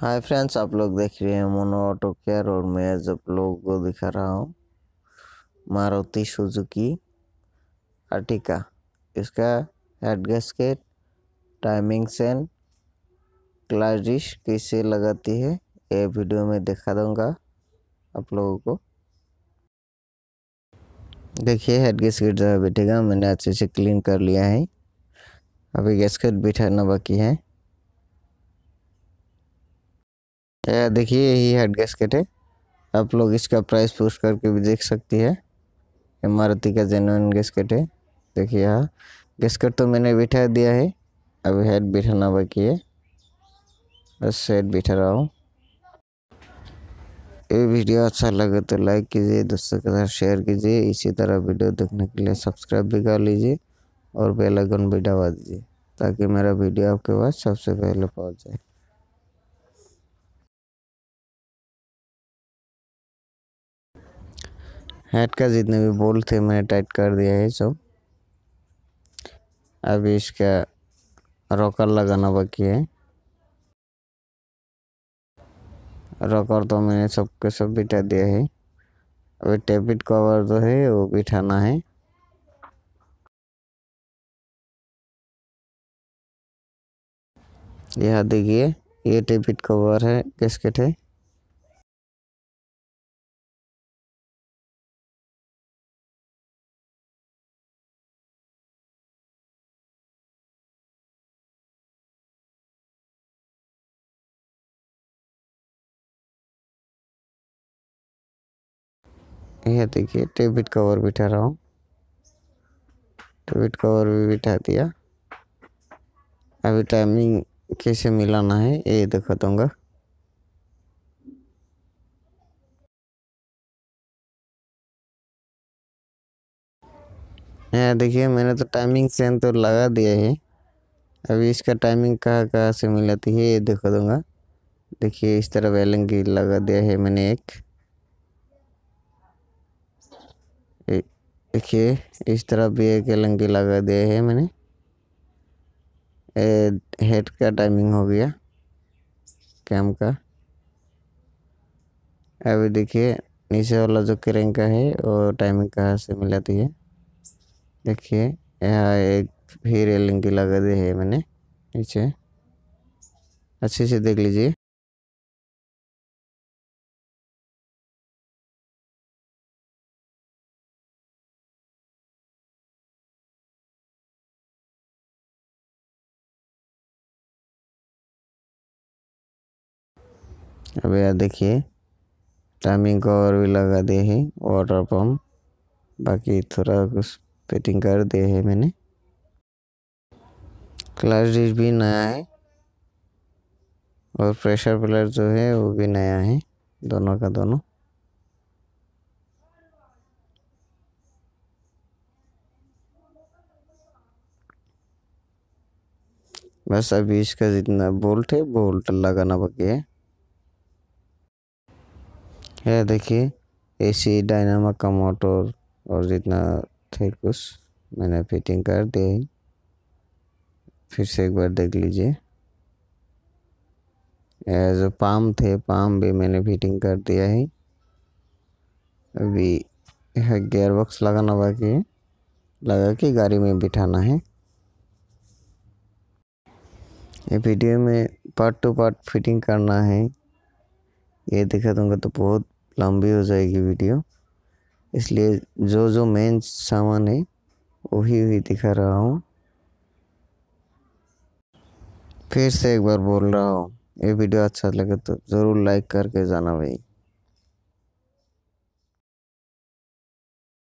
hi friends आप लोग देख रहे हैं मोनो ऑटो केयर और मैं आज आप लोगों को दिखा रहा हूँ मारुति सुजुकी अर्टिका इसका हेड गैसकेट टाइमिंग्स एंड क्लाजिश कैसे लगाती है ये वीडियो में दिखा दूँगा आप लोगों को देखिए हेड गैसकेट जो है बैठेगा मैंने अच्छे से क्लीन कर लिया है अभी गैसकेट बिठाना बाकी है देखिए यही हेड गैसकेट है आप लोग इसका प्राइस पूछ करके भी देख सकती है इमारती का जेनुअन गैसकेट है देखिए यहाँ गैसकेट तो मैंने बिठा दिया है अभी हेड बिठाना बाकी है बस हेड बिठा रहा हूँ ये वीडियो अच्छा लगे तो लाइक कीजिए दोस्तों के साथ शेयर कीजिए इसी तरह वीडियो देखने के लिए सब्सक्राइब भी कर लीजिए और बेल आइकन भी दबा दीजिए ताकि मेरा वीडियो आपके पास सबसे पहले पहुंच जाए हेड का जितने भी बोल्ट थे मैंने टाइट कर दिया है सब अभी इसका रॉकर लगाना बाकी है रॉकर तो मैंने सबके सब बिठा दिया है अभी टेपिट कवर जो है वो बिठाना है यह देखिए ये टेपिट कवर है कैसकेट है यह देखिए टेबिट कवर बिठा रहा हूँ टेबिट कवर भी बिठा दिया अभी टाइमिंग कैसे मिलाना है ये दिखा दूँगा यहाँ देखिए मैंने तो टाइमिंग सेन तो लगा दिया है अभी इसका टाइमिंग कहाँ कहाँ से मिलाती है ये दिखा दूँगा देखिए इस तरह वेलिंग लगा दिया है मैंने एक देखिए इस तरफ भी एक लंकी लगा दिए है मैंने हेड का टाइमिंग हो गया कैम का अभी देखिए नीचे वाला जो क्रेन का है वो टाइमिंग कहाँ से मिल जाती है देखिए यहाँ एक फिर रेलिंग लगा दी है मैंने नीचे अच्छे से देख लीजिए अब यह देखिए टाइमिंग कवर भी लगा दिए है वाटर पम्प बाकी थोड़ा कुछ फिटिंग कर दिए है मैंने क्लास डिश भी नया है और प्रेशर प्लेट जो है वो भी नया है दोनों का दोनों बस अभी इसका जितना बोल्ट है बोल्ट लगाना बाकी है ये देखिए एसी डायनामा का मोटर और जितना थे कुछ मैंने फिटिंग कर दिया है फिर से एक बार देख लीजिए जो पाम थे पाम भी मैंने फिटिंग कर दिया है अभी यह गेयर बॉक्स लगाना बाकी है लगा के गाड़ी में बिठाना है ये वीडियो में पार्ट टू पार्ट फिटिंग करना है ये दिखा दूंगा तो बहुत लंबी हो जाएगी वीडियो इसलिए जो जो मेन सामान है वही वही दिखा रहा हूँ फिर से एक बार बोल रहा हूँ ये वीडियो अच्छा लगे तो ज़रूर लाइक करके जाना भाई